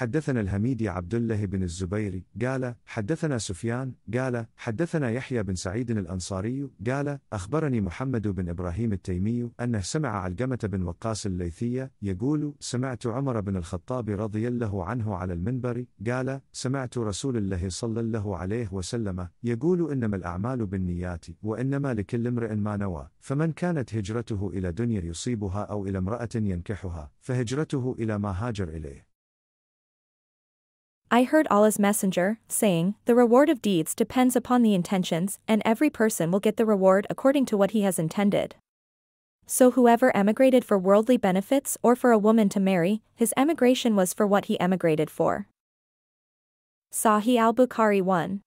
حدثنا الهميدي عبد الله بن الزبير قال حدثنا سفيان قال حدثنا يحيى بن سعيد الأنصاري قال أخبرني محمد بن إبراهيم التيمي أنه سمع علقمة بن وقاص الليثية يقول سمعت عمر بن الخطاب رضي الله عنه على المنبر قال سمعت رسول الله صلى الله عليه وسلم يقول إنما الأعمال بالنيات وإنما لكل امرئ ما نوى فمن كانت هجرته إلى دنيا يصيبها أو إلى امرأة ينكحها فهجرته إلى ما هاجر إليه I heard Allah's messenger, saying, The reward of deeds depends upon the intentions, and every person will get the reward according to what he has intended. So whoever emigrated for worldly benefits or for a woman to marry, his emigration was for what he emigrated for. Sahih al-Bukhari 1